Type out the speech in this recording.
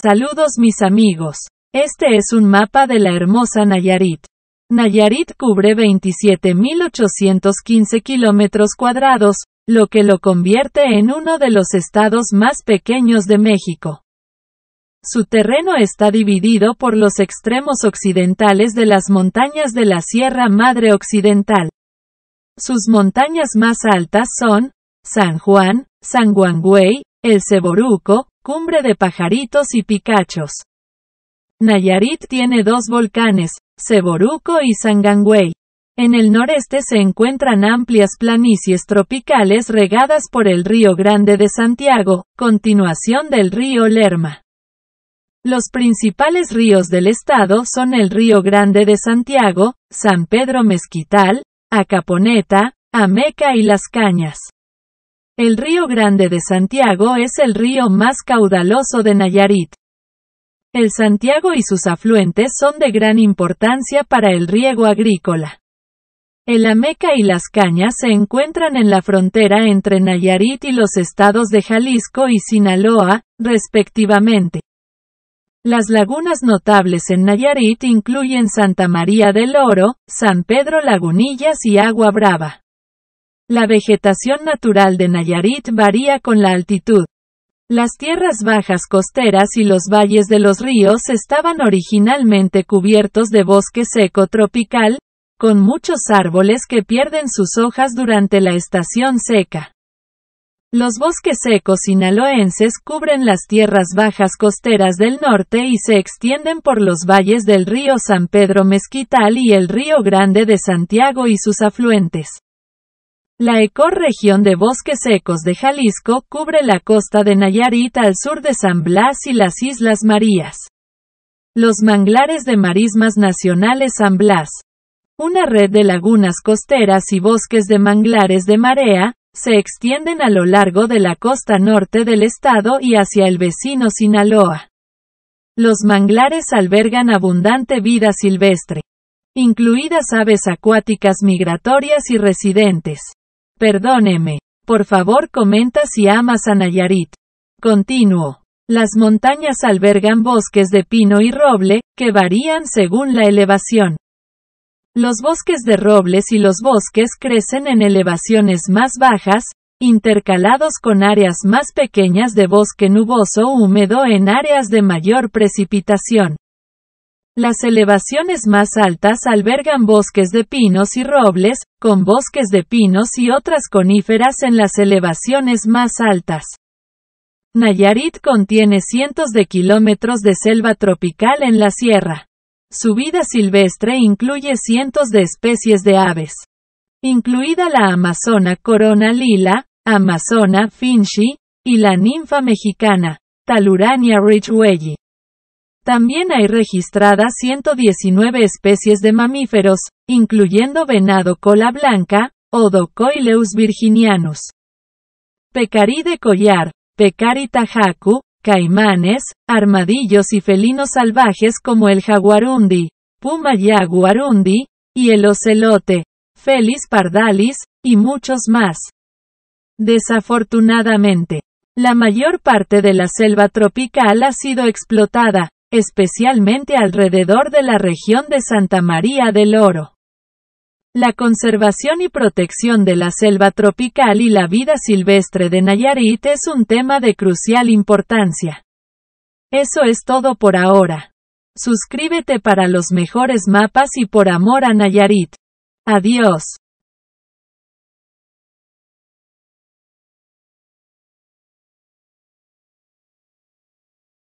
Saludos mis amigos. Este es un mapa de la hermosa Nayarit. Nayarit cubre 27.815 kilómetros cuadrados, lo que lo convierte en uno de los estados más pequeños de México. Su terreno está dividido por los extremos occidentales de las montañas de la Sierra Madre Occidental. Sus montañas más altas son San Juan, San Guangüey, El Ceboruco, Cumbre de pajaritos y picachos. Nayarit tiene dos volcanes, Ceboruco y Sangangüey. En el noreste se encuentran amplias planicies tropicales regadas por el río Grande de Santiago, continuación del río Lerma. Los principales ríos del estado son el río Grande de Santiago, San Pedro Mezquital, Acaponeta, Ameca y Las Cañas. El río Grande de Santiago es el río más caudaloso de Nayarit. El Santiago y sus afluentes son de gran importancia para el riego agrícola. El Ameca y las Cañas se encuentran en la frontera entre Nayarit y los estados de Jalisco y Sinaloa, respectivamente. Las lagunas notables en Nayarit incluyen Santa María del Oro, San Pedro Lagunillas y Agua Brava. La vegetación natural de Nayarit varía con la altitud. Las tierras bajas costeras y los valles de los ríos estaban originalmente cubiertos de bosque seco tropical, con muchos árboles que pierden sus hojas durante la estación seca. Los bosques secos sinaloenses cubren las tierras bajas costeras del norte y se extienden por los valles del río San Pedro Mezquital y el río Grande de Santiago y sus afluentes. La ecorregión de bosques secos de Jalisco cubre la costa de Nayarit al sur de San Blas y las Islas Marías. Los manglares de marismas nacionales San Blas. Una red de lagunas costeras y bosques de manglares de marea, se extienden a lo largo de la costa norte del estado y hacia el vecino Sinaloa. Los manglares albergan abundante vida silvestre, incluidas aves acuáticas migratorias y residentes. Perdóneme. Por favor comenta si amas a Nayarit. Continuo. Las montañas albergan bosques de pino y roble, que varían según la elevación. Los bosques de robles y los bosques crecen en elevaciones más bajas, intercalados con áreas más pequeñas de bosque nuboso húmedo en áreas de mayor precipitación. Las elevaciones más altas albergan bosques de pinos y robles, con bosques de pinos y otras coníferas en las elevaciones más altas. Nayarit contiene cientos de kilómetros de selva tropical en la sierra. Su vida silvestre incluye cientos de especies de aves, incluida la amazona corona lila, amazona finchi, y la ninfa mexicana, Talurania ridgewelli. También hay registradas 119 especies de mamíferos, incluyendo venado cola blanca, Odocoileus virginianus, pecarí de collar, pecari tajacu, caimanes, armadillos y felinos salvajes como el jaguarundi, puma yaguarundi, y el ocelote, felis pardalis, y muchos más. Desafortunadamente, la mayor parte de la selva tropical ha sido explotada, especialmente alrededor de la región de Santa María del Oro. La conservación y protección de la selva tropical y la vida silvestre de Nayarit es un tema de crucial importancia. Eso es todo por ahora. Suscríbete para los mejores mapas y por amor a Nayarit. Adiós.